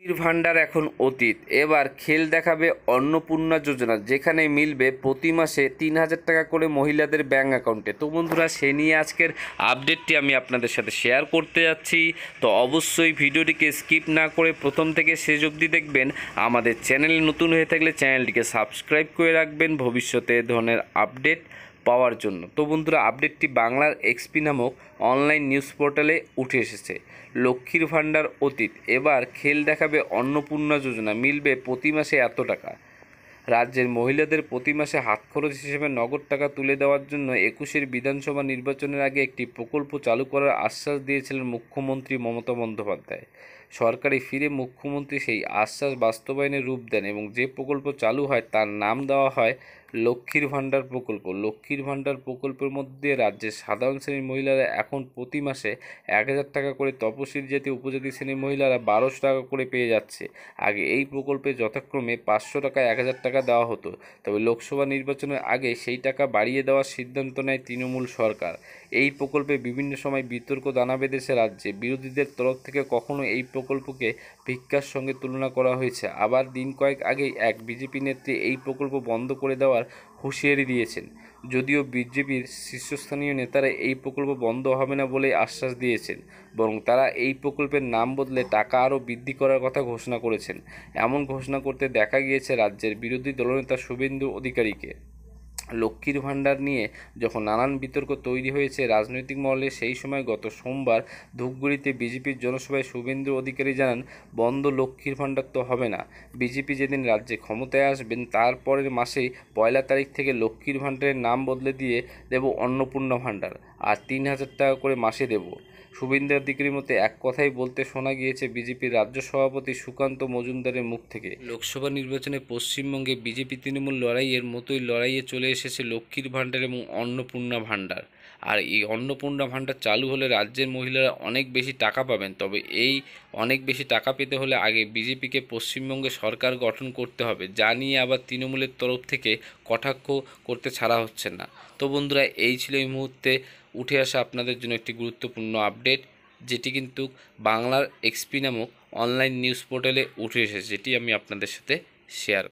লক্ষ্মীর ভাণ্ডার এখন অতীত এবার খেল দেখাবে অন্নপূর্ণা যোজনা যেখানে মিলবে প্রতি মাসে তিন হাজার টাকা করে মহিলাদের ব্যাঙ্ক অ্যাকাউন্টে তো বন্ধুরা সে নিয়ে আজকের আপডেটটি আমি আপনাদের সাথে শেয়ার করতে যাচ্ছি তো অবশ্যই ভিডিওটিকে স্কিপ না করে প্রথম থেকে শেষ অবধি দেখবেন আমাদের চ্যানেল নতুন হয়ে থাকলে চ্যানেলটিকে সাবস্ক্রাইব করে রাখবেন ভবিষ্যতে ধরনের আপডেট পাওয়ার জন্য তো বন্ধুরা আপডেটটি বাংলার এক্সপি নামক অনলাইন নিউজ পোর্টালে উঠে এসেছে লক্ষ্মীর ভাণ্ডার অতীত এবার খেল দেখাবে অন্নপূর্ণা যোজনা মিলবে প্রতি মাসে এত টাকা রাজ্যের মহিলাদের প্রতি মাসে হাত খরচ হিসেবে নগদ টাকা তুলে দেওয়ার জন্য একুশের বিধানসভা নির্বাচনের আগে একটি প্রকল্প চালু করার আশ্বাস দিয়েছিলেন মুখ্যমন্ত্রী মমতা বন্দ্যোপাধ্যায় সরকারি ফিরে মুখ্যমন্ত্রী সেই আশ্বাস বাস্তবায়নে রূপ দেন এবং যে প্রকল্প চালু হয় তার নাম দেওয়া হয় লক্ষ্মীর ভাণ্ডার প্রকল্প লক্ষ্মীর ভাণ্ডার প্রকল্পের মধ্যে রাজ্যের সাধারণ শ্রেণীর মহিলারা এখন প্রতি মাসে এক হাজার টাকা করে তপশিল জাতি উপজাতি শ্রেণীর মহিলারা বারোশো টাকা করে পেয়ে যাচ্ছে আগে এই প্রকল্পে যথাক্রমে পাঁচশো টাকা এক হাজার টাকা দেওয়া হতো তবে লোকসভা নির্বাচনের আগে সেই টাকা বাড়িয়ে দেওয়ার সিদ্ধান্ত নেয় তৃণমূল সরকার এই প্রকল্পে বিভিন্ন সময় বিতর্ক দানা বেঁধেছে রাজ্যে বিরোধীদের তরফ থেকে কখনো এই প্রকল্পকে ভিক্ষার সঙ্গে তুলনা করা হয়েছে আবার দিন কয়েক আগেই এক বিজেপি নেত্রী এই প্রকল্প বন্ধ করে দেওয়া হওয়ার হুঁশিয়ারি দিয়েছেন যদিও বিজেপির শীর্ষস্থানীয় নেতারা এই প্রকল্প বন্ধ হবে না বলে আশ্বাস দিয়েছেন বরং তারা এই প্রকল্পের নাম বদলে টাকা আরও বৃদ্ধি করার কথা ঘোষণা করেছেন এমন ঘোষণা করতে দেখা গিয়েছে রাজ্যের বিরোধী দলনেতা শুভেন্দু অধিকারীকে লক্ষ্মীর ভাণ্ডার নিয়ে যখন নানান বিতর্ক তৈরি হয়েছে রাজনৈতিক মহলে সেই সময় গত সোমবার ধূপগুড়িতে বিজেপির জনসভায় শুভেন্দু অধিকারী জানান বন্ধ লক্ষ্মীর ভাণ্ডার তো হবে না বিজেপি যেদিন রাজ্যে ক্ষমতায় আসবেন তারপরের মাসেই পয়লা তারিখ থেকে লক্ষ্মীর ভাণ্ডারের নাম বদলে দিয়ে দেব অন্নপূর্ণা ভাণ্ডার আর তিন হাজার টাকা করে মাসে দেব শুভেন্দু দিকরির মতো এক কথাই বলতে শোনা গিয়েছে বিজেপির রাজ্য সভাপতি সুকান্ত মজুমদারের মুখ থেকে লোকসভা নির্বাচনে পশ্চিমবঙ্গে বিজেপি তৃণমূল লড়াইয়ের মতোই লড়াইয়ে চলে এসেছে লক্ষ্মীর ভাণ্ডার এবং অন্নপূর্ণা ভাণ্ডার আর এই অন্নপূর্ণা ভাণ্ডার চালু হলে রাজ্যের মহিলারা অনেক বেশি টাকা পাবেন তবে এই অনেক বেশি টাকা পেতে হলে আগে বিজেপিকে পশ্চিমবঙ্গে সরকার গঠন করতে হবে যা নিয়ে আবার তৃণমূলের তরফ থেকে কটাক্ষ করতে ছাড়া হচ্ছে না তো বন্ধুরা এই ছিল এই মুহূর্তে উঠে আসা আপনাদের জন্য একটি গুরুত্বপূর্ণ আপডেট যেটি কিন্তু বাংলার এক্সপি নামক অনলাইন নিউজ পোর্টালে উঠে এসেছে যেটি আমি আপনাদের সাথে শেয়ার